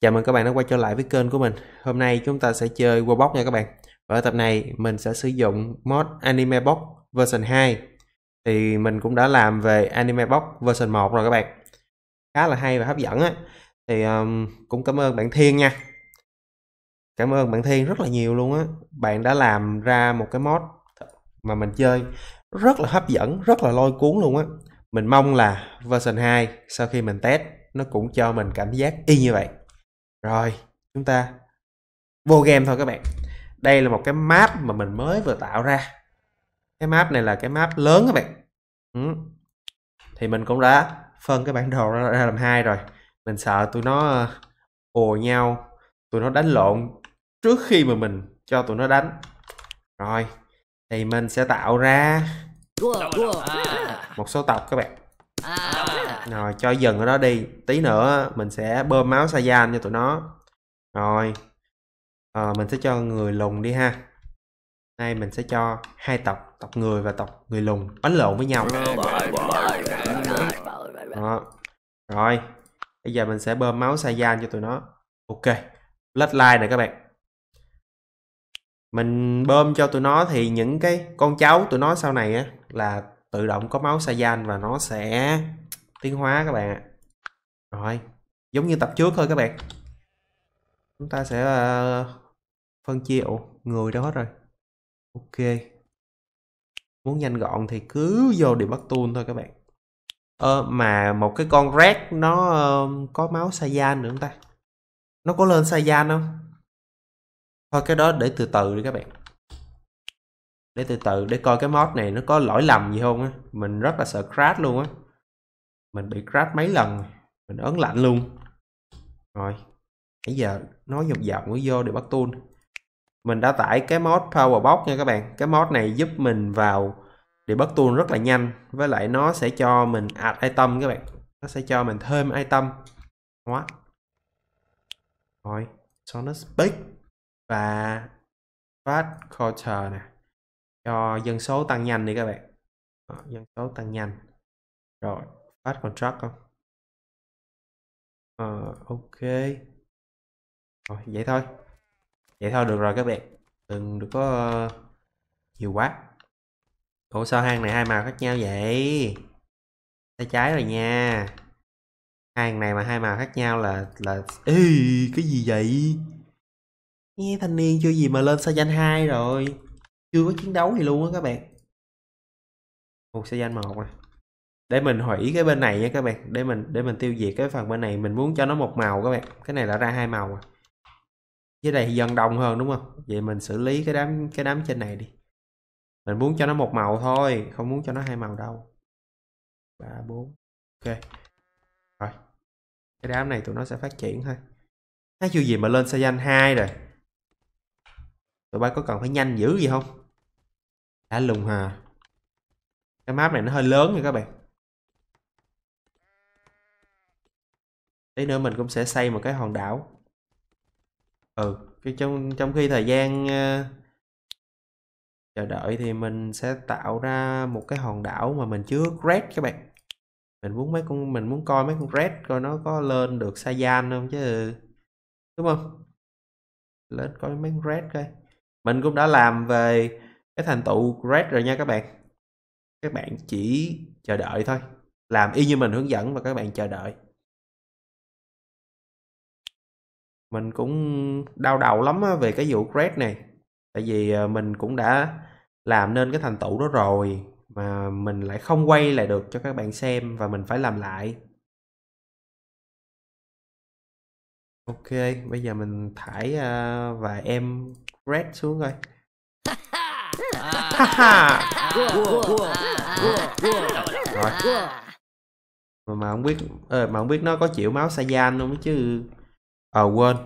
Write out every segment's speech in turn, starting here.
Chào mừng các bạn đã quay trở lại với kênh của mình Hôm nay chúng ta sẽ chơi Warbox nha các bạn Và ở tập này mình sẽ sử dụng mod AnimeBox version 2 Thì mình cũng đã làm về AnimeBox version 1 rồi các bạn Khá là hay và hấp dẫn á Thì um, cũng cảm ơn bạn Thiên nha Cảm ơn bạn Thiên rất là nhiều luôn á Bạn đã làm ra một cái mod mà mình chơi rất là hấp dẫn, rất là lôi cuốn luôn á Mình mong là version 2 sau khi mình test nó cũng cho mình cảm giác y như vậy rồi chúng ta vô game thôi các bạn đây là một cái map mà mình mới vừa tạo ra cái map này là cái map lớn các bạn ừ. thì mình cũng đã phân cái bản đồ ra, ra làm hai rồi mình sợ tụi nó ờ, ồ nhau tụi nó đánh lộn trước khi mà mình cho tụi nó đánh rồi thì mình sẽ tạo ra một số tộc các bạn rồi cho dần ở đó đi tí nữa mình sẽ bơm máu gian cho tụi nó rồi à, mình sẽ cho người lùn đi ha nay mình sẽ cho hai tộc tộc người và tộc người lùn đánh lộn với nhau đó. rồi bây giờ mình sẽ bơm máu gian cho tụi nó ok bloodline này các bạn mình bơm cho tụi nó thì những cái con cháu tụi nó sau này á là tự động có máu gian và nó sẽ tiến hóa các bạn ạ rồi giống như tập trước thôi các bạn chúng ta sẽ ờ, phân chia Ủa, người đó hết rồi ok muốn nhanh gọn thì cứ vô điểm bắt tool thôi các bạn ờ, mà một cái con red nó ờ, có máu sayan nữa không ta nó có lên sayan không thôi cái đó để từ từ đi các bạn để từ từ để coi cái mod này nó có lỗi lầm gì không á mình rất là sợ crash luôn á mình bị crash mấy lần mình ấn lạnh luôn rồi bây giờ nói dọc dọc mới vô để bắt tool mình đã tải cái mod powerbox nha các bạn cái mod này giúp mình vào để bắt tool rất là nhanh với lại nó sẽ cho mình add item các bạn nó sẽ cho mình thêm item hóa rồi sonus big và fast culture nè cho dân số tăng nhanh đi các bạn ờ, dân số tăng nhanh rồi Add contract không? À, ok. Rồi, vậy thôi. Vậy thôi được rồi các bạn. Đừng được có uh, nhiều quá. Ủa sao hang này hai màu khác nhau vậy? Tay trái rồi nha. Hang này mà hai màu khác nhau là là Ê, cái gì vậy? Nghe thanh niên chưa gì mà lên sao danh hai rồi. Chưa có chiến đấu gì luôn á các bạn. Một sao danh một rồi để mình hủy cái bên này nha các bạn để mình để mình tiêu diệt cái phần bên này mình muốn cho nó một màu các bạn cái này là ra hai màu rồi à. với đây dần đồng hơn đúng không vậy mình xử lý cái đám cái đám trên này đi mình muốn cho nó một màu thôi không muốn cho nó hai màu đâu ba bốn ok rồi cái đám này tụi nó sẽ phát triển thôi nói chưa gì mà lên xe danh hai rồi tụi bay có cần phải nhanh dữ gì không đã lùng hà cái map này nó hơi lớn nha các bạn tí nữa mình cũng sẽ xây một cái hòn đảo ừ cái trong trong khi thời gian uh, chờ đợi thì mình sẽ tạo ra một cái hòn đảo mà mình chứa red các bạn mình muốn mấy con mình muốn coi mấy con red coi nó có lên được sa gian không chứ đúng không lên coi mấy con red coi mình cũng đã làm về cái thành tựu red rồi nha các bạn các bạn chỉ chờ đợi thôi làm y như mình hướng dẫn và các bạn chờ đợi mình cũng đau đầu lắm về cái vụ crash này tại vì ờ, mình cũng đã làm nên cái thành tựu đó rồi mà mình lại không quay lại được cho các bạn xem và mình phải làm lại ok bây giờ mình thải uh, và em red xuống coi rồi mà, mà không biết ờ, mà không biết nó có chịu máu sayan không chứ à quên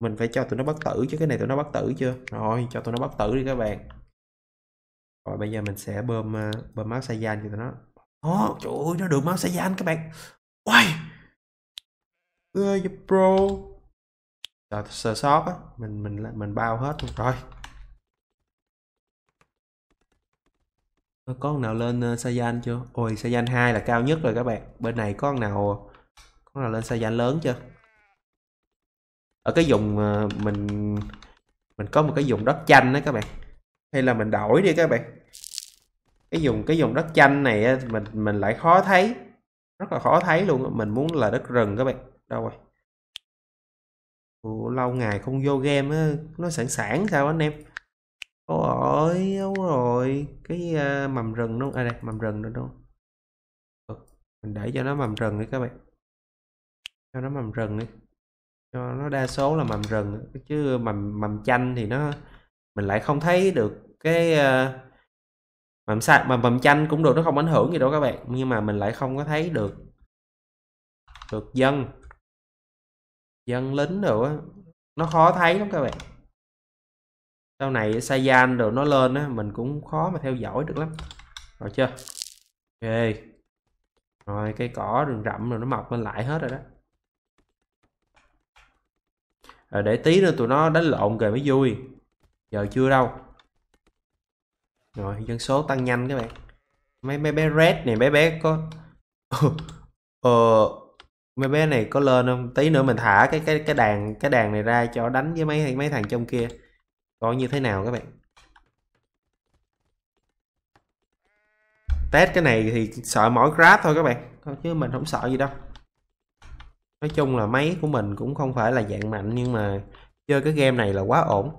mình phải cho tụi nó bất tử chứ cái này tụi nó bất tử chưa rồi cho tụi nó bất tử đi các bạn rồi bây giờ mình sẽ bơm ờ, bơm máu gian cho tụi nó ó trời ơi nó được máu gian các bạn quay uh, pro rồi sờ sót á mình mình mình bao hết luôn rồi có con nào lên ờ, sayan chưa ôi sayan 2 là cao nhất rồi các bạn bên này có con nào con nào lên sayan lớn chưa ở cái vùng ờ, mình mình có một cái vùng đất chanh đó các bạn hay là mình đổi đi các bạn cái dùng cái dùng đất chanh này mình mình lại khó thấy rất là khó thấy luôn mình muốn là đất rừng các bạn đâu rồi Ủa, lâu ngày không vô game nó sẵn sẵn sao anh em ôi đâu rồi cái uh, mầm rừng luôn à đây mầm rừng nữa luôn ừ, mình để cho nó mầm rừng đi các bạn cho nó mầm rừng đi cho nó đa số là mầm rừng chứ mầm mầm chanh thì nó mình lại không thấy được cái uh, mầm sạch mà mầm chanh cũng được nó không ảnh hưởng gì đâu các bạn nhưng mà mình lại không có thấy được được dân dân lính rồi á nó khó thấy lắm các bạn sau này gian rồi nó lên á mình cũng khó mà theo dõi được lắm rồi chưa ok rồi cây cỏ rừng rậm rồi nó mọc lên lại hết rồi đó à, để tí nữa tụi nó đánh lộn rồi mới vui giờ chưa đâu rồi dân số tăng nhanh các bạn mấy mấy bé red này bé bé có ờ mấy bé này có lên không tí nữa mình thả cái cái cái đàn cái đàn này ra cho đánh với mấy mấy thằng trong kia coi như thế nào các bạn test cái này thì sợ mỗi grab thôi các bạn chứ mình không sợ gì đâu nói chung là máy của mình cũng không phải là dạng mạnh nhưng mà chơi cái game này là quá ổn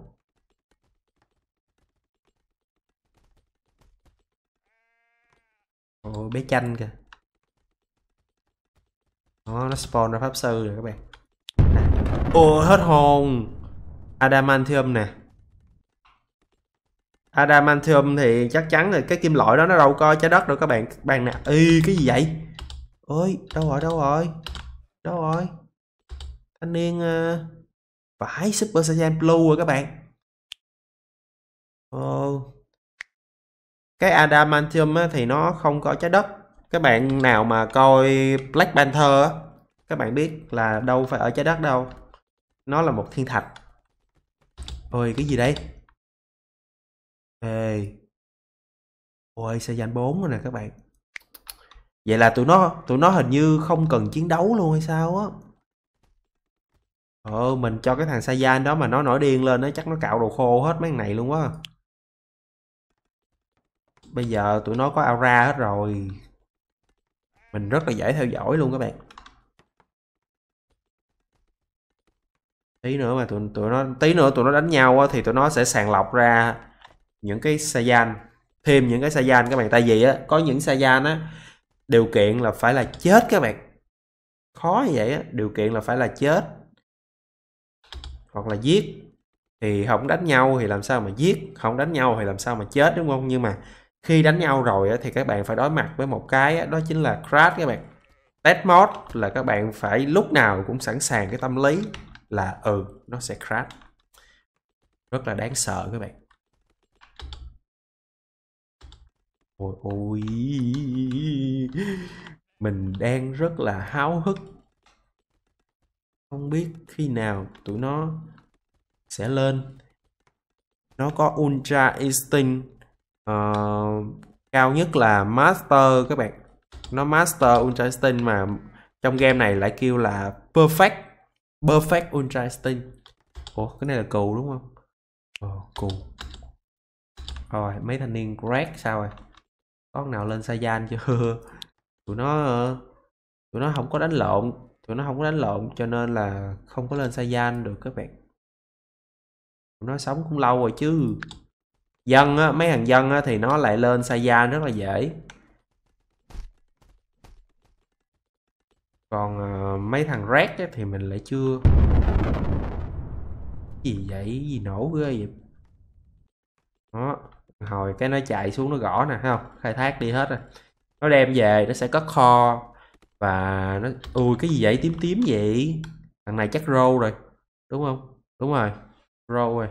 Ồ, bé chanh kìa Đó, nó spawn ra pháp sư rồi các bạn nè. Ồ, hết hồn Adamantium nè Adamantium thì chắc chắn là cái kim loại đó nó đâu có trái đất đâu các bạn bạn nè, y cái gì vậy Ôi, đâu rồi, đâu rồi đâu rồi thanh niên uh, super saiyan blue rồi các bạn oh. cái adamantium á, thì nó không có trái đất các bạn nào mà coi black panther á, các bạn biết là đâu phải ở trái đất đâu nó là một thiên thạch ôi cái gì đây ê ôi saiyan 4 rồi nè các bạn Vậy là tụi nó tụi nó hình như không cần chiến đấu luôn hay sao á. Ờ mình cho cái thằng Saiyan đó mà nó nổi điên lên nó chắc nó cạo đồ khô hết mấy này luôn quá. Bây giờ tụi nó có aura hết rồi. Mình rất là dễ theo dõi luôn các bạn. Tí nữa mà tụi tụi nó tí nữa tụi nó đánh nhau thì tụi nó sẽ sàng lọc ra những cái Saiyan thêm những cái Saiyan các bạn tại vì á có những Saiyan á điều kiện là phải là chết các bạn khó như vậy á điều kiện là phải là chết hoặc là giết thì không đánh nhau thì làm sao mà giết không đánh nhau thì làm sao mà chết đúng không nhưng mà khi đánh nhau rồi thì các bạn phải đối mặt với một cái đó chính là crash các bạn test mode là các bạn phải lúc nào cũng sẵn sàng cái tâm lý là ừ nó sẽ crash rất là đáng sợ các bạn Ôi ôi Mình đang rất là háo hức Không biết khi nào tụi nó sẽ lên Nó có Ultra Instinct uh, Cao nhất là Master các bạn Nó Master Ultra Instinct mà Trong game này lại kêu là Perfect Perfect Ultra Instinct Ủa cái này là cù đúng không? Ờ cù Rồi mấy thanh niên crack sao rồi con nào lên Saiyan chưa tụi nó ờ, tụi nó không có đánh lộn tụi nó không có đánh lộn cho nên là không có lên Saiyan được các bạn tụi nó sống cũng lâu rồi chứ dân á, mấy thằng dân á, thì nó lại lên Saiyan rất là dễ còn uh, mấy thằng rác á, thì mình lại chưa gì vậy gì nổ ghê vậy đó hồi cái nó chạy xuống nó gõ nè thấy không khai thác đi hết rồi nó đem về nó sẽ có kho và nó ui cái gì vậy tím tím vậy thằng này chắc rô rồi đúng không đúng rồi rô rồi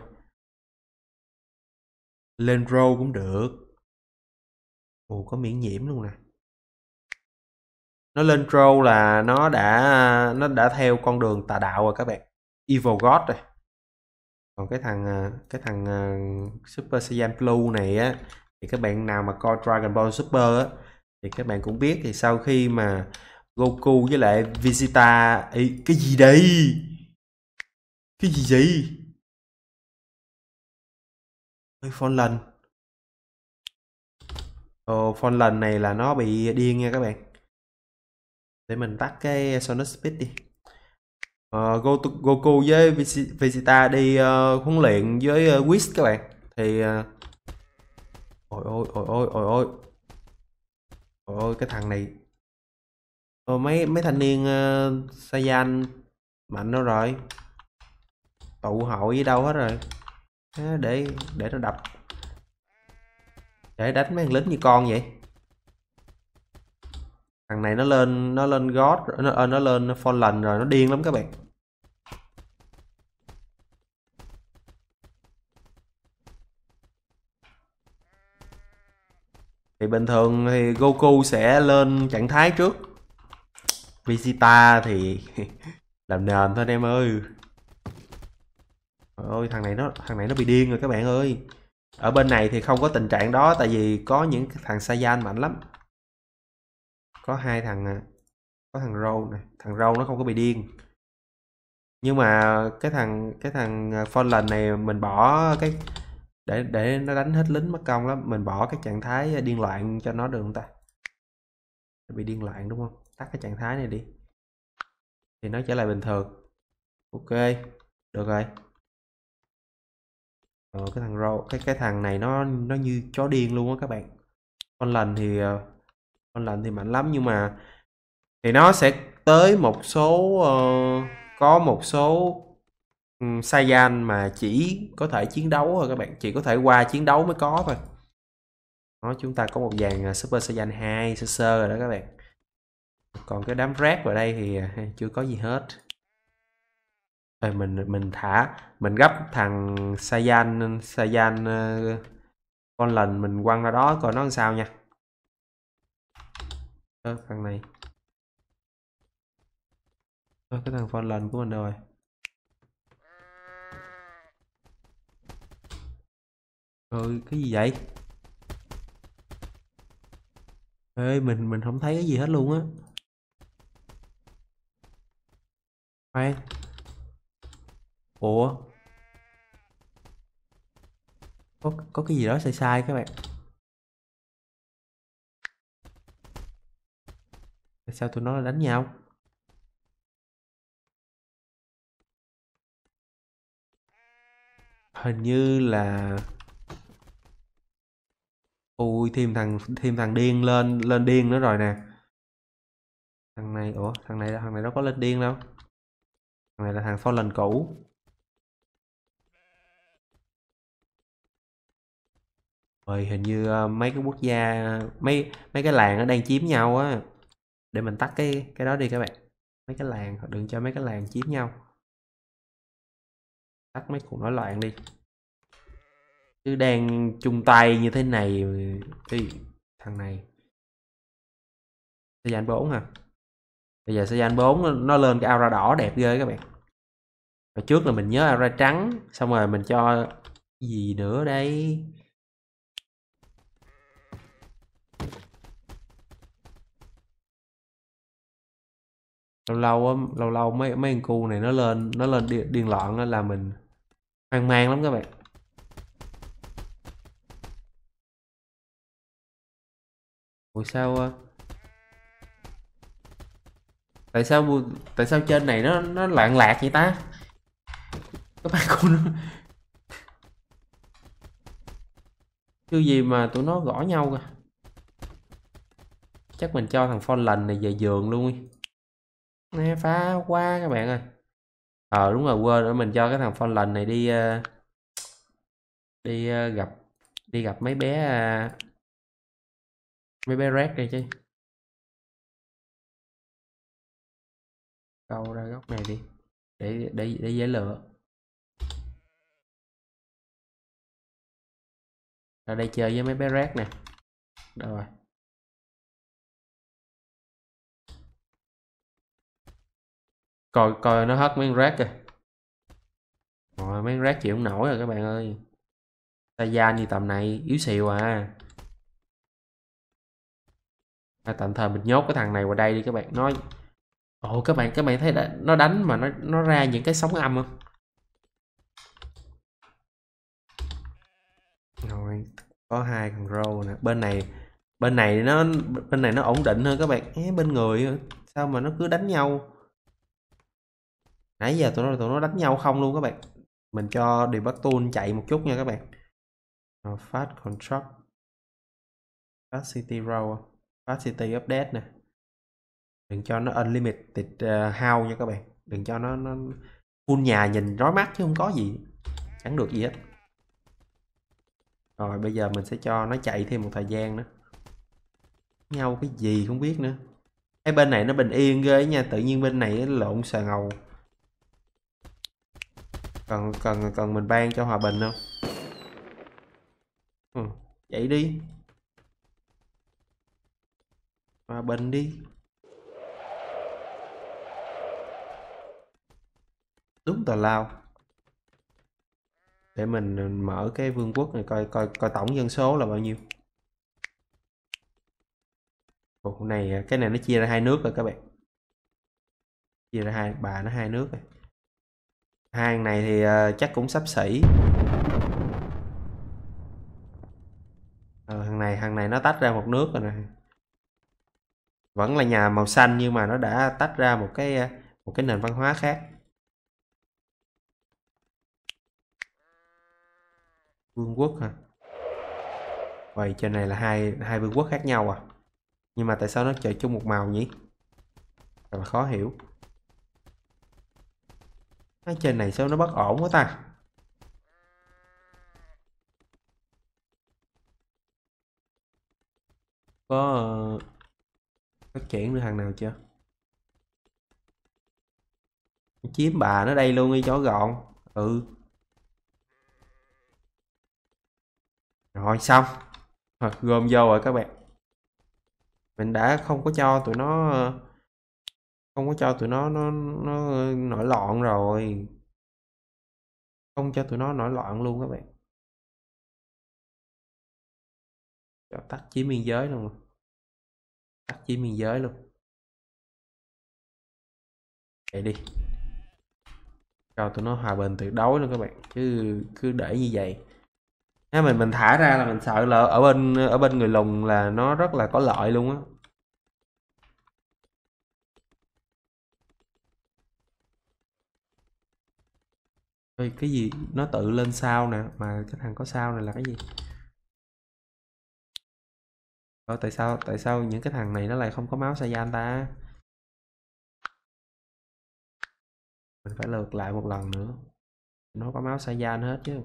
lên rô cũng được ồ có miễn nhiễm luôn nè nó lên rô là nó đã nó đã theo con đường tà đạo rồi các bạn evil god rồi còn cái thằng ờ, cái thằng ờ, Super Saiyan Blue này á thì các bạn nào mà coi Dragon Ball Super á thì các bạn cũng biết thì sau khi mà Goku với lại Vegeta cái gì đây cái gì vậy Phone lần Ồ, phone lần này là nó bị điên nha các bạn để mình tắt cái Sonic Speed đi uh, ờ, Goku, với Vegeta đi uh, huấn luyện với ờ, uh, Whis các bạn thì uh, ôi ôi ôi ôi ôi ôi ôi ôi cái thằng này ôi, mấy mấy thanh niên uh, Saiyan mạnh nó rồi tụ hội với đâu hết rồi để để nó đập để đánh mấy thằng lính như con vậy thằng này nó lên nó lên gót nó, nó lên Fallen rồi nó điên lắm các bạn thì bình thường thì Goku sẽ lên trạng thái trước Vegeta thì làm nền thôi em ơi ôi thằng này nó thằng này nó bị điên rồi các bạn ơi ở bên này thì không có tình trạng đó tại vì có những thằng Saiyan mạnh lắm có hai thằng à, có thằng râu này thằng râu nó không có bị điên nhưng mà cái thằng cái thằng à, Fallen này mình bỏ cái để để nó đánh hết lính mất công lắm mình bỏ cái trạng thái ờ, điên loạn cho nó được không ta bị điên loạn đúng không tắt cái trạng thái này đi thì nó trở lại bình thường ok được rồi ờ, cái thằng rau cái cái thằng này nó nó như chó điên luôn á các bạn con lành thì ờ, con lành thì mạnh lắm nhưng mà thì nó sẽ tới một số uh, có một số Saiyan mà chỉ có thể chiến đấu thôi các bạn chỉ có thể qua chiến đấu mới có thôi đó chúng ta có một dàn à, Super Saiyan 2 sơ sơ rồi đó các bạn còn cái đám rác vào đây thì à, chưa có gì hết Ê, mình mình thả mình gấp thằng Saiyan Saiyan ờ, con lần mình quăng ra đó coi nó làm sao nha thằng này cái thằng con lần của mình rồi rồi ừ, cái gì vậy ê mình mình không thấy cái gì hết luôn á khoan ủa có có cái gì đó sai sai các bạn tại sao tụi nó đánh nhau hình như là ui thêm thằng thêm thằng điên lên lên điên nữa rồi nè thằng này ủa thằng này thằng này nó có lên điên đâu thằng này là thằng sau lần cũ rồi hình như ờ, mấy cái quốc gia mấy mấy cái làng nó đang chiếm nhau á để mình tắt cái cái đó đi các bạn mấy cái làng đừng cho mấy cái làng chiếm nhau tắt mấy cuộc nói loạn đi chứ đang chung tay như thế này thì thằng này Saiyan 4 hả bây giờ Saiyan 4 nó lên cái aura đỏ đẹp ghê các bạn và trước là mình nhớ aura trắng xong rồi mình cho gì nữa đây lâu lâu á lâu lâu mấy mấy con cu này nó lên nó lên điên, loạn nó là mình hoang mang lắm các bạn Ủa sao ờ? Tại sao tại sao trên này nó nó loạn lạc vậy ta? Các bạn cô nó Chứ gì mà tụi nó gõ nhau kìa. Chắc mình cho thằng phone lành này về giường luôn đi. Nè phá quá các bạn ơi. Ờ đúng rồi quên rồi mình cho cái thằng phone lành này đi ờ, đi ờ, gặp đi gặp mấy bé mấy bé rác đây chứ câu ra góc này đi để để để dễ lựa ở đây chơi với mấy bé rác nè đâu rồi coi coi nó hết mấy rác kìa rồi mấy rác chịu không nổi rồi các bạn ơi tay da như tầm này yếu xìu à và tạm thời mình nhốt cái thằng này vào đây đi các bạn nói ồ các bạn các bạn thấy đã, nó đánh mà nó nó ra những cái sóng âm không rồi có hai con râu nè bên này bên này nó bên này nó ổn định hơn các bạn é bên người sao mà nó cứ đánh nhau nãy giờ tụi nó tụi nó đánh nhau không luôn các bạn mình cho debug tool chạy một chút nha các bạn fast construct fast city row capacity update nè đừng cho nó unlimited uh, ờ, how nha các bạn đừng cho nó nó full nhà nhìn rối mắt chứ không có gì chẳng được gì hết rồi bây giờ mình sẽ cho nó chạy thêm một thời gian nữa nhau cái gì không biết nữa cái bên này nó bình yên ghê nha tự nhiên bên này lộn xà ngầu cần cần cần mình ban cho hòa bình không ừ, vậy đi và bình đi đúng tào lao để mình mở cái vương quốc này coi coi coi tổng dân số là bao nhiêu Ồ, này cái này nó chia ra hai nước rồi các bạn chia ra hai bà nó hai nước rồi hai này thì uh, chắc cũng sắp xỉ ờ, thằng này thằng này nó tách ra một nước rồi nè vẫn là nhà màu xanh nhưng mà nó đã tách ra một cái à, một cái nền văn hóa khác vương quốc hả vậy trên này là hai hai vương quốc khác nhau à nhưng mà tại sao nó chơi chung một màu nhỉ thật là khó hiểu cái trên này sao nó bất ổn quá ta có ờ, phát triển được thằng nào chưa chiếm bà nó đây luôn đi chó gọn ừ rồi xong rồi, gom vô rồi các bạn mình đã không có cho tụi nó ờ, không có cho tụi nó nó nó nổi loạn rồi không cho tụi nó nổi loạn luôn các bạn cho tắt chiếm biên giới luôn rồi cắt chỉ biên giới luôn vậy đi cho tụi nó hòa bình tuyệt đối luôn các bạn chứ cứ để như vậy nếu mình mình thả ra là mình sợ là ở bên ở bên người lùng là nó rất là có lợi luôn á Ê, cái gì nó tự lên sao nè mà cái thằng có sao này là cái gì Ờ, tại sao tại sao những cái thằng này nó lại không có máu Saiyan ta? Mình phải lượt lại một lần nữa. Nó có máu Saiyan hết chứ.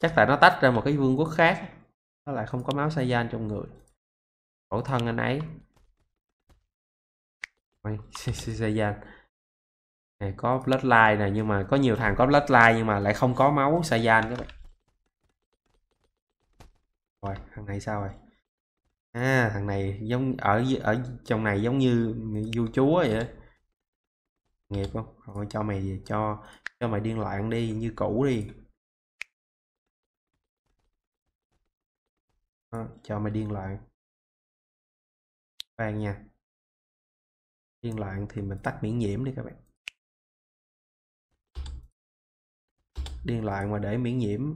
Chắc là nó tách ra một cái vương quốc khác. Nó lại không có máu Saiyan trong người. Cổ thân anh ấy. Mày Saiyan này có bloodline này nhưng mà có nhiều thằng có bloodline nhưng mà lại không có máu sayan các bạn rồi thằng này sao rồi à thằng này giống ở ở trong này giống như vua chúa vậy nghiệp không rồi cho mày cho cho mày điên loạn đi như cũ đi Đó, cho mày điên loạn khoan nha điên loạn thì mình tắt miễn nhiễm đi các bạn điên loạn mà để miễn nhiễm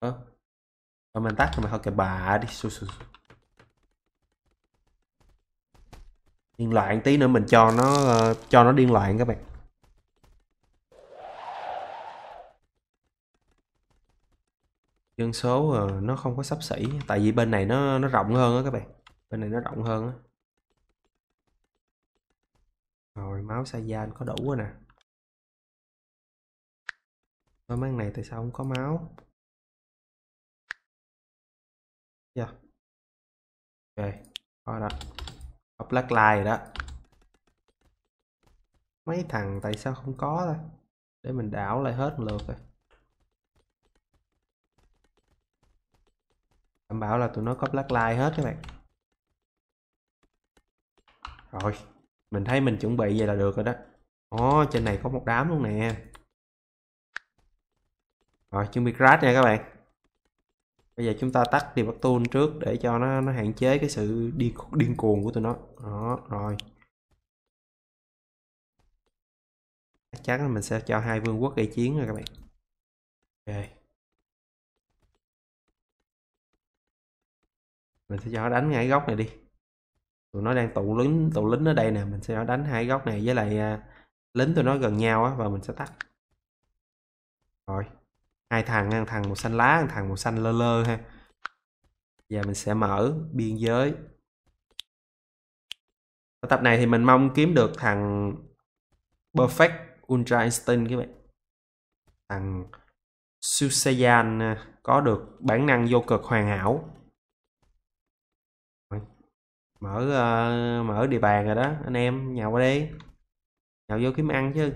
Ủa? Mà mình tắt rồi mà thôi kệ bà đi xu, xu, xu. Điên loạn tí nữa mình cho nó uh, cho nó điên loạn các bạn dân số uh, nó không có sắp xỉ tại vì bên này nó nó rộng hơn á các bạn bên này nó rộng hơn á rồi máu sayan có đủ rồi nè mà mang này tại sao không có máu dạ yeah. ok có đó có black line đó mấy thằng tại sao không có ta để mình đảo lại hết lượt rồi đảm bảo là tụi nó có black line hết các bạn rồi mình thấy mình chuẩn bị vậy là được rồi đó ồ trên này có một đám luôn nè rồi chuẩn bị crash nha các bạn bây giờ chúng ta tắt đi bắt tool trước để cho nó nó hạn chế cái sự đi điên cuồng của tụi nó đó rồi chắc là mình sẽ cho hai vương quốc gây chiến rồi các bạn ok mình sẽ cho nó đánh ngay góc này đi tụi nó đang tụ lính tụ lính ở đây nè mình sẽ cho nó đánh hai góc này với lại à, lính tụi nó gần nhau á và mình sẽ tắt rồi hai thằng thằng màu xanh lá thằng màu xanh lơ lơ ha Giờ mình sẽ mở biên giới ở tập này thì mình mong kiếm được thằng perfect ultra instinct các bạn thằng Susayan à, có được bản năng vô cực hoàn hảo mở uh, mở địa bàn rồi đó anh em nhậu qua đi nhậu vô kiếm ăn chứ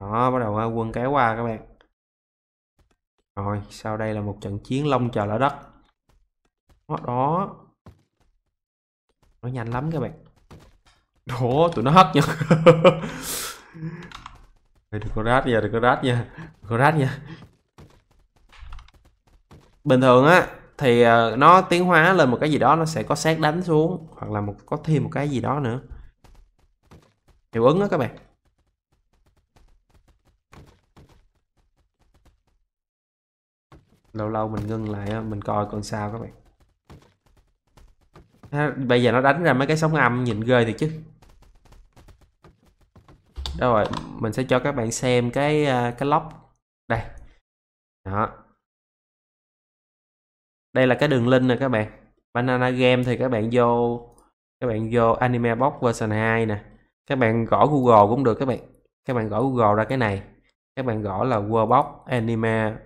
đó bắt đầu uh, quân cái qua các bạn rồi sau đây là một trận chiến long chờ lỡ đất nó đó nó nhanh lắm các bạn đó tụi nó hất nha đừng có rát nha đừng có rát nha đừng có rát nha bình thường á thì ờ, nó tiến hóa lên một cái gì đó nó sẽ có xét đánh xuống hoặc là một có thêm một cái gì đó nữa hiệu ứng á các bạn lâu lâu mình ngưng lại mình coi còn sao các bạn bây giờ nó đánh ra mấy cái sóng âm nhìn ghê thiệt chứ Đâu rồi mình sẽ cho các bạn xem cái à, cái lóc đây đó đây là cái đường link nè các bạn banana game thì các bạn vô các bạn vô anime box version 2 nè các bạn gõ google cũng được các bạn các bạn gõ google ra cái này các bạn gõ là worldbox anime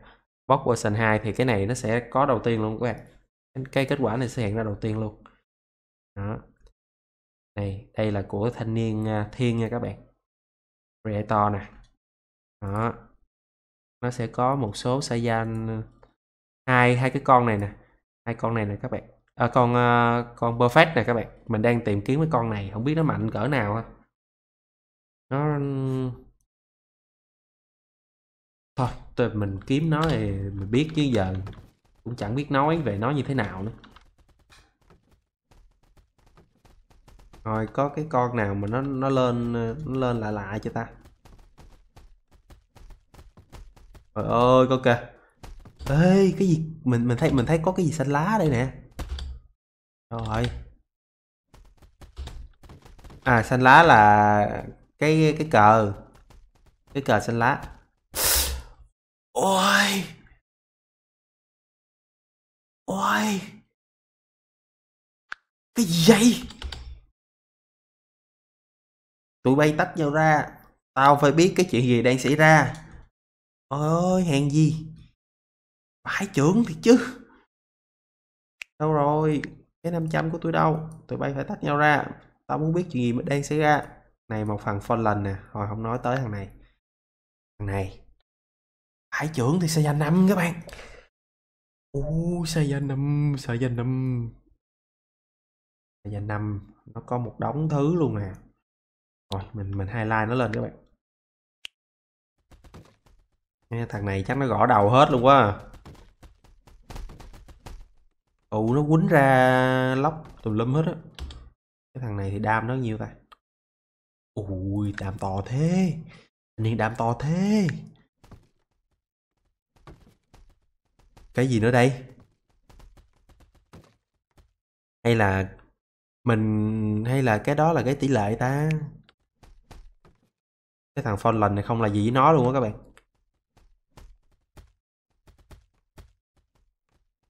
Box version 2 thì cái này nó sẽ có đầu tiên luôn các bạn cái kết quả này sẽ hiện ra đầu tiên luôn đó này đây là của thanh niên à, thiên nha các bạn creator nè đó nó sẽ có một số saiyan à, hai hai cái con này nè hai con này nè các bạn à, con à, con perfect nè các bạn mình đang tìm kiếm cái con này không biết nó mạnh cỡ nào nó tôi mình kiếm nó thì mình biết chứ giờ cũng chẳng biết nói về nó như thế nào nữa rồi có cái con nào mà nó nó lên nó lên lại lại cho ta trời ơi con kìa ê cái gì mình mình thấy mình thấy có cái gì xanh lá đây nè rồi à xanh lá là cái cái cờ cái cờ xanh lá Ôi! Ôi! Cái gì vậy? Tụi bay tách nhau ra. Tao phải biết cái chuyện gì đang xảy ra. Ôi ơi, hèn gì? Phải trưởng thì chứ. Đâu rồi? Cái 500 của tôi đâu? Tụi bay phải tách nhau ra. Tao muốn biết chuyện gì đang xảy ra. Này một phần phone lần nè. Hồi không nói tới thằng này. Thằng này Hải trưởng thì Saiyan 5 các bạn Ồ, Saiyan 5, Saiyan 5 Saiyan 5 Nó có một đống thứ luôn nè Rồi, mình mình highlight nó lên các bạn Nghe thằng này chắc nó gõ đầu hết luôn quá Ồ, à. ừ, nó quýnh ra lóc tùm lum hết á Cái thằng này thì đam nó nhiêu ta Ui, đam to thế Anh đam to thế cái gì nữa đây hay là mình hay là cái đó là cái tỷ lệ ta cái thằng phone lần này không là gì với nó luôn á các bạn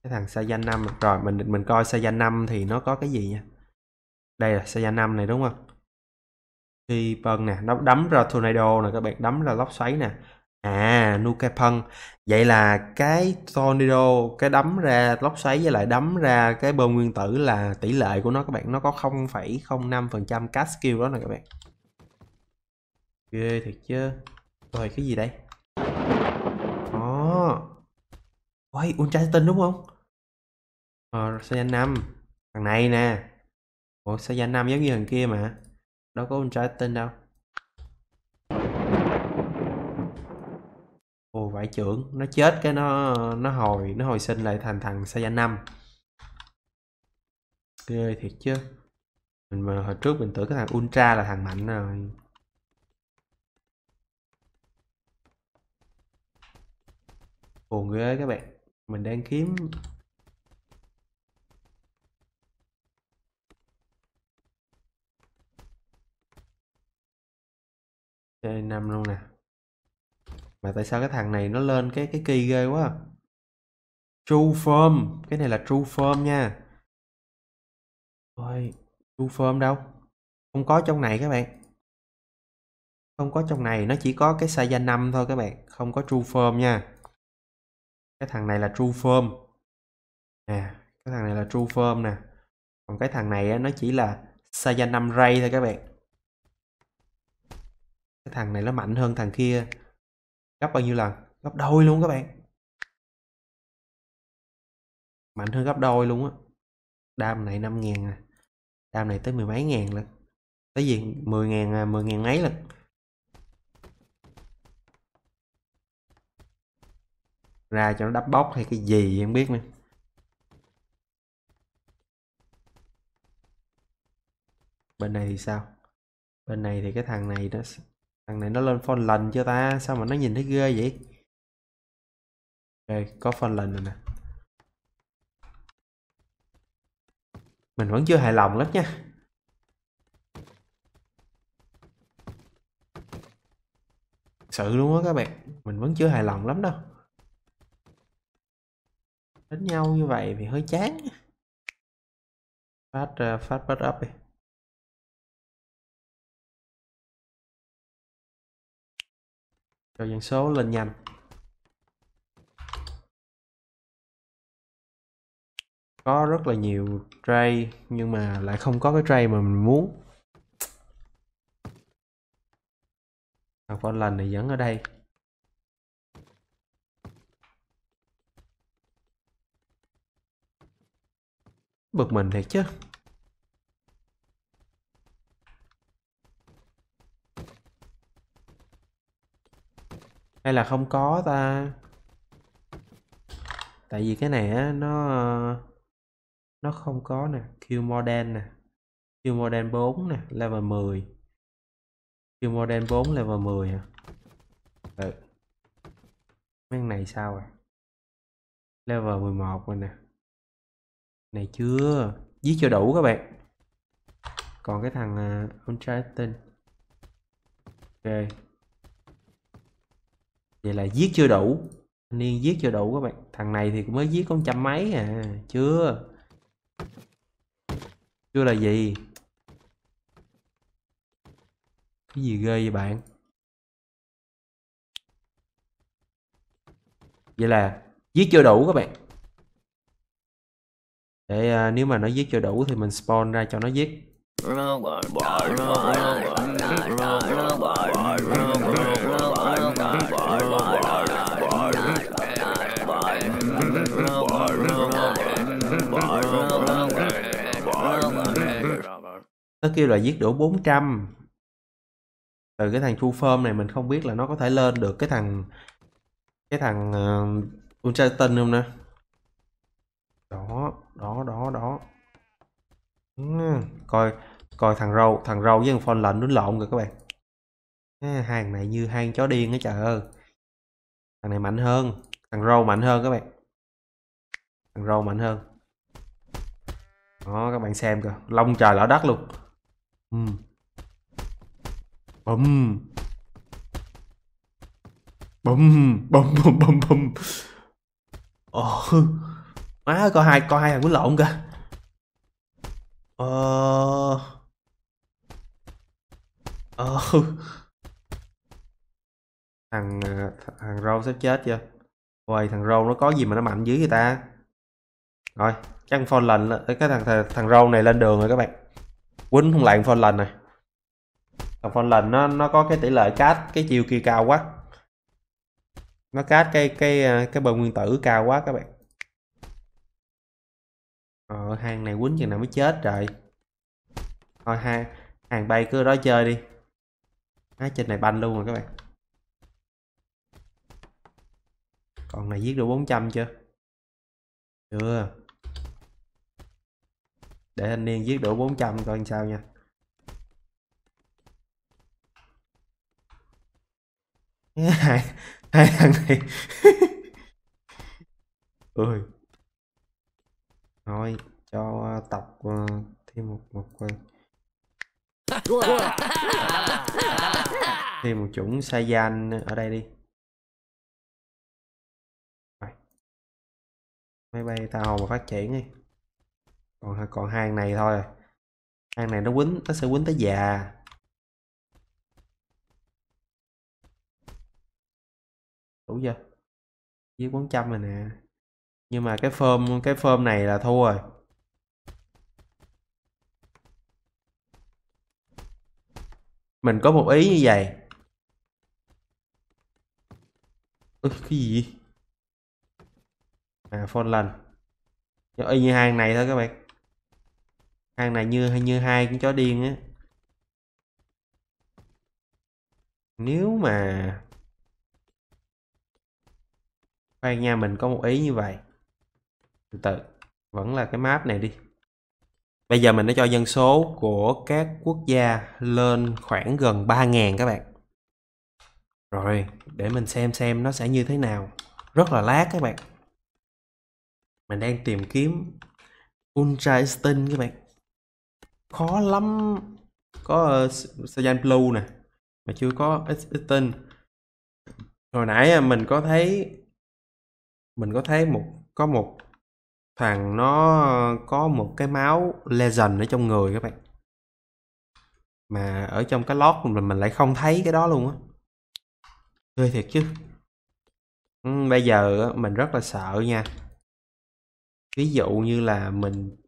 cái thằng danh năm rồi mình mình coi danh năm thì nó có cái gì nha đây là danh năm này đúng không khi bần nè nó đấm ra tornado nè các bạn đấm ra lốc xoáy nè À, nuke phân Vậy là cái tornado, cái đấm ra lốc xoáy với lại đấm ra cái bơm nguyên tử là tỷ lệ của nó các bạn nó có 0,05% cast skill đó nè các bạn. Ghê thiệt chứ. Rồi cái gì đây? oh Ôi, Ultra Titan đúng không? Ờ, Saiyan 5. Thằng này nè. Ủa, Saiyan 5 giống như thằng kia mà. Đâu có Ultra Titan đâu. ồ vải trưởng nó chết cái nó nó hồi nó hồi sinh lại thành thằng Saiyan 5 ghê thiệt chứ mình mà hồi trước mình tưởng cái thằng Ultra là thằng mạnh rồi buồn ghê các bạn mình đang kiếm chơi năm luôn nè mà tại sao cái thằng này nó lên cái cái kỳ ghê quá à? true form cái này là true form nha ôi true form đâu không có trong này các bạn không có trong này nó chỉ có cái saya 5 thôi các bạn không có true form nha cái thằng này là true form nè cái thằng này là true form nè còn cái thằng này nó chỉ là saya 5 ray thôi các bạn cái thằng này nó mạnh hơn thằng kia gấp bao nhiêu lần gấp đôi luôn các bạn mạnh hơn gấp đôi luôn á đam này 5 ngàn à đam này tới mười mấy ngàn lận tới gì 10 ngàn à 10 ngàn mấy lần ra cho nó đắp bóc hay cái gì em biết nữa bên này thì sao bên này thì cái thằng này nó thằng này nó lên phone lành cho ta sao mà nó nhìn thấy ghê vậy ok có phone lành rồi nè mình vẫn chưa hài lòng lắm nha sự luôn á các bạn mình vẫn chưa hài lòng lắm đâu đánh nhau như vậy thì hơi chán phát uh, phát bắt up đi cho dân số lên nhanh có rất là nhiều tray nhưng mà lại không có cái tray mà mình muốn và con lần này vẫn ở đây bực mình thiệt chứ hay là không có ta tại vì cái này á nó nó không có nè Q model nè Q model 4 nè level 10 Q model 4 level 10 hả à? ừ. mấy này sao à level 11 rồi nè này chưa giết cho đủ các bạn còn cái thằng uh, à, Untriton ok vậy là giết chưa đủ thanh niên giết chưa đủ các bạn thằng này thì cũng mới giết con trăm mấy à chưa chưa là gì cái gì ghê vậy bạn vậy là giết chưa đủ các bạn để à, nếu mà nó giết chưa đủ thì mình spawn ra cho nó giết nó kêu là giết đổ 400 từ cái thằng chu phơm này mình không biết là nó có thể lên được cái thằng cái thằng uh, ờ, Ultraton không nè đó đó đó đó ừ, coi coi thằng râu thằng râu với thằng phone lạnh nó lộn rồi các bạn à, hàng này như hang chó điên á trời ơi thằng này mạnh hơn thằng râu mạnh hơn các bạn thằng râu mạnh hơn đó các bạn xem kìa long trời lỡ đất luôn Ừ. Bấm. Bấm, bấm, bấm, bấm, bấm. Ồ. Ờ. Má ơi, có hai, có hai thằng quýnh lộn kìa. Ờ... Ờ... Thằng... À, thằng râu sắp chết chưa? Ôi, thằng râu nó có gì mà nó mạnh dữ vậy ta? Rồi, chắc phone lần cái thằng thằng, thằng râu này lên đường rồi các bạn quýnh không lại con lần này còn con lành nó nó có cái tỷ lệ cát cái chiều kia cao quá nó cát cái cái à, cái bơm nguyên tử cao quá các bạn ờ hàng này quýnh chừng nào mới chết rồi thôi ha, hàng bay cứ đó chơi đi á trên này banh luôn rồi các bạn còn này giết được 400 chưa chưa để thanh niên giết đủ 400 coi làm sao nha hai hai thằng này ơi thôi cho ờ, tập ờ, thêm một một thêm một chủng Saiyan ở đây đi máy bay tàu mà phát triển đi còn còn hai này thôi hai này nó quấn nó sẽ quấn tới già đủ chưa dưới 400 rồi nè nhưng mà cái phơm cái phơm này là thua rồi mình có một ý như vậy ừ, cái gì à phone lần y như hàng này thôi các bạn thằng này như hay như hai cũng chó điên á nếu mà khoan nha mình có một ý như vậy từ từ vẫn là cái map này đi bây giờ mình đã cho dân số của các quốc gia lên khoảng gần 3.000 các bạn rồi để mình xem xem nó sẽ như thế nào rất là lát các bạn mình đang tìm kiếm Ultra Instinct các bạn khó lắm có uh, Blue nè mà chưa có Extinct hồi nãy à, mình có thấy mình có thấy một có một thằng nó có một cái máu legend ở trong người các bạn mà ở trong cái lót mình mình lại không thấy cái đó luôn á hơi thiệt chứ ừ, bây giờ mình rất là sợ nha ví dụ như là mình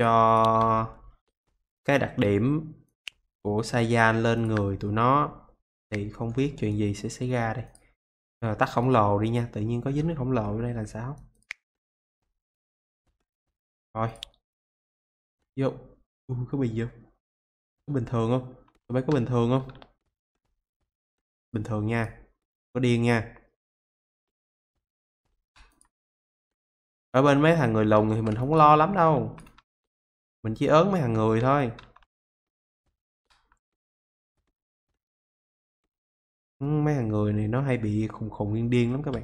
cho cái đặc điểm của Saiyan lên người tụi nó thì không biết chuyện gì sẽ xảy ra đây rồi tắt khổng lồ đi nha tự nhiên có dính cái khổng lồ ở đây là sao rồi vô ừ, có bị vô có bình thường không tụi bay có bình thường không bình thường nha có điên nha ở bên mấy thằng người lùn thì mình không lo lắm đâu mình chỉ ớn mấy thằng người thôi ừ, mấy thằng người này nó hay bị khùng khùng điên điên lắm các bạn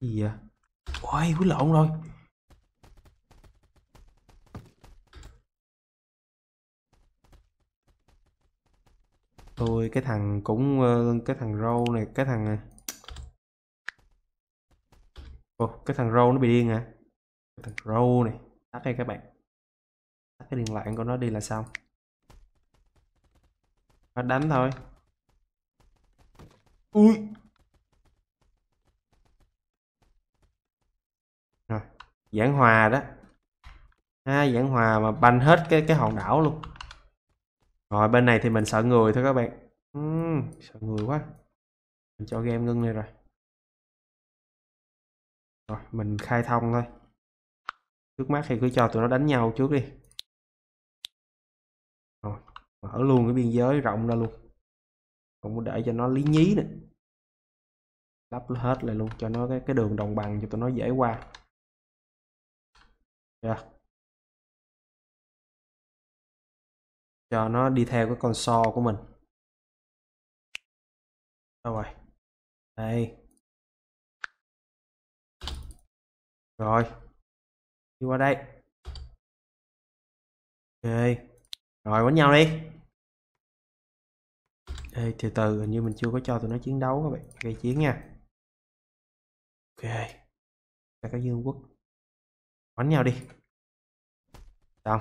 gì vậy ôi hối lộn rồi tôi cái thằng cũng ờ, cái thằng râu này cái thằng này ờ, Ồ, cái thằng râu nó bị điên hả à? cái thằng râu này tắt đây các bạn cái điện lạnh của nó đi là xong nó đánh thôi ui rồi giảng hòa đó ha giảng hòa mà banh hết cái cái hòn đảo luôn rồi bên này thì mình sợ người thôi các bạn uhm, sợ người quá mình cho game ngưng này rồi rồi mình khai thông thôi trước mắt thì cứ cho tụi nó đánh nhau trước đi mở luôn cái biên giới rộng ra luôn không có để cho nó lý nhí nữa lắp hết lại luôn cho nó cái cái đường đồng bằng cho tụi nó dễ qua yeah. cho nó đi theo cái con so của mình rồi đây rồi đi qua đây ok rồi quánh nhau đi Ê, từ từ hình như mình chưa có cho tụi nó chiến đấu các bạn gây chiến nha ok là cái dương quốc đánh nhau đi xong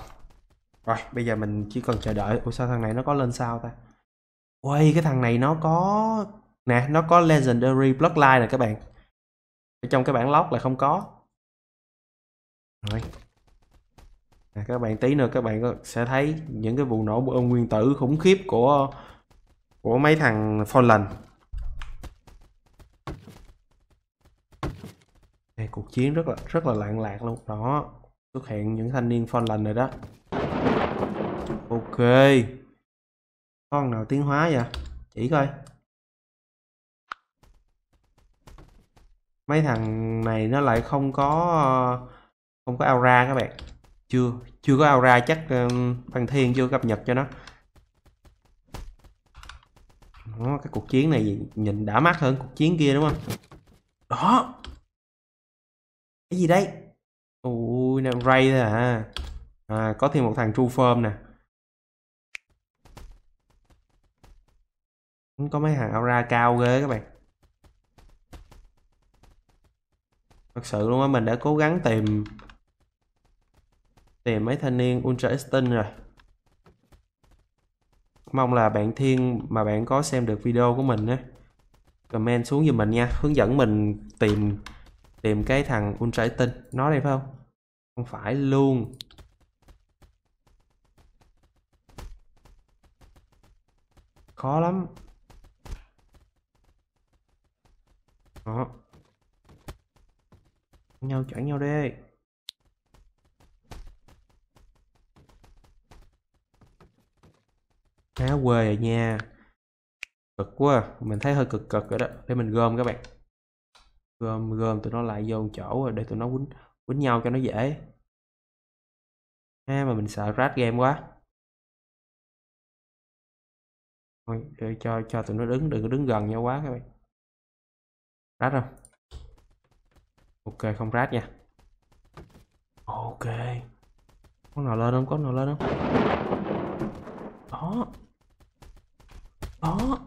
rồi bây giờ mình chỉ cần chờ đợi ủa sao thằng này nó có lên sao ta quay cái thằng này nó có nè nó có legendary bloodline nè các bạn ở trong cái bản lock là không có rồi nè các bạn tí nữa các bạn sẽ thấy những cái vụ nổ bom nguyên tử khủng khiếp của của mấy thằng Fallen Đây, cuộc chiến rất là rất là lạng lạc luôn đó xuất hiện những thanh niên Fallen rồi đó ok con nào tiến hóa vậy chỉ coi mấy thằng này nó lại không có không có aura các bạn chưa chưa có aura chắc uh, thiên chưa cập nhật cho nó đó, cái cuộc chiến này nhìn đã mắt hơn cuộc chiến kia đúng không đó cái gì đấy ui nam ray thôi à. à có thêm một thằng true form nè có mấy thằng aura cao ghê các bạn thật sự luôn á mình đã cố gắng tìm tìm mấy thanh niên ultra extinct rồi mong là bạn thiên mà bạn có xem được video của mình á comment xuống giùm mình nha hướng dẫn mình tìm tìm cái thằng ultra tin nó đây phải không không phải luôn khó lắm đó nhau chọn nhau đi khá quê rồi nha cực quá mình thấy hơi cực cực rồi đó để mình gom các bạn gom gom tụi nó lại vô một chỗ rồi để tụi nó quýnh quýnh nhau cho nó dễ ha à, mà mình sợ rát game quá Thôi, để cho cho tụi nó đứng đừng có đứng gần nhau quá các bạn rát không ok không rát nha ok con nào lên không có nào lên không đó đó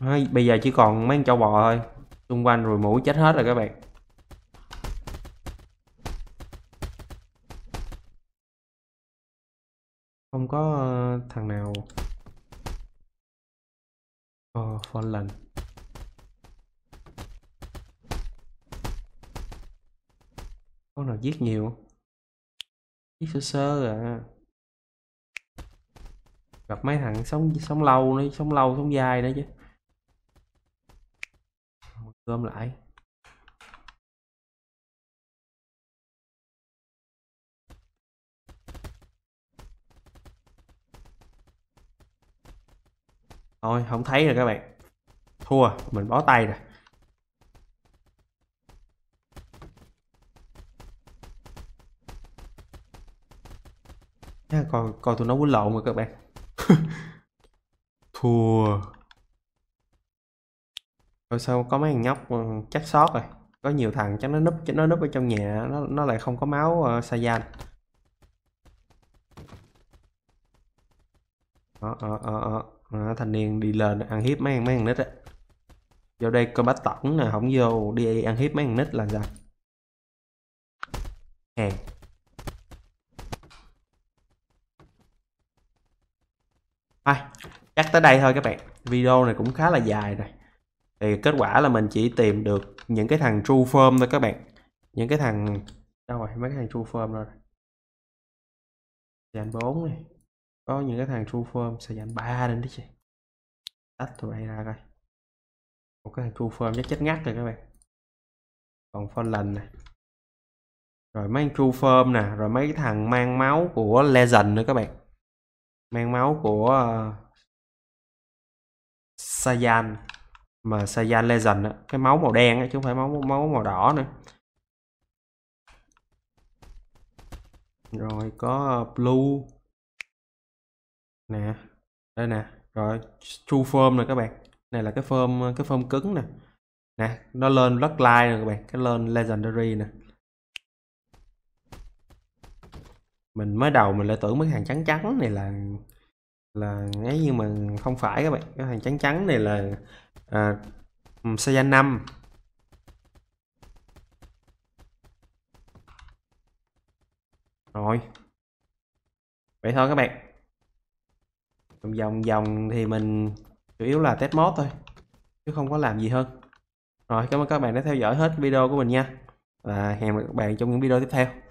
Đấy, Bây giờ chỉ còn mấy con châu bò thôi Xung quanh rồi mũi chết hết rồi các bạn Không có ờ, thằng nào Ồ, ờ, oh, Fallen Con nào giết nhiều Giết sơ sơ à gặp mấy thằng sống sống lâu nữa sống lâu sống dài nữa chứ cơm lại thôi không thấy rồi các bạn thua mình bó tay rồi coi coi tụi nó quấn lộn rồi các bạn thua rồi sao có mấy thằng nhóc ừ, chắc sót rồi có nhiều thằng chắc nó núp chắc nó núp ở trong nhà nó nó lại không có máu uh, sayan ờ, ờ ờ ờ ờ thanh niên đi lên ăn hiếp mấy thằng mấy thằng nít á vô đây coi bắt tổng nè không vô đi ăn hiếp mấy thằng nít là sao hàng thôi chắc tới đây thôi các bạn video này cũng khá là dài rồi thì kết quả là mình chỉ tìm được những cái thằng true firm thôi các bạn những cái thằng đâu rồi mấy cái thằng true firm rồi dàn 4 này có những cái thằng true firm sẽ dàn 3 lên đấy chị tách tụi này ra coi một cái thằng true firm chắc chết ngắt rồi các bạn còn phân lần này rồi mấy thằng true firm nè rồi mấy cái thằng mang máu của legend nữa các bạn mang máu của ờ, Saiyan mà Saiyan Legend á, cái máu màu đen á chứ không phải máu máu màu đỏ nữa. Rồi có blue nè, đây nè, rồi true form nè các bạn. Này là cái form cái form cứng nè. Nè, nó lên bloodline nè các bạn, cái lên legendary nè. mình mới đầu mình lại tưởng mấy hàng trắng trắng này là là ấy nhưng mà không phải các bạn cái hàng trắng trắng này là à, ừ, Saiyan 5 rồi vậy thôi các bạn vòng vòng vòng thì mình chủ yếu là test mod thôi chứ không có làm gì hơn rồi cảm ơn các bạn đã theo dõi hết video của mình nha và hẹn gặp các bạn trong những video tiếp theo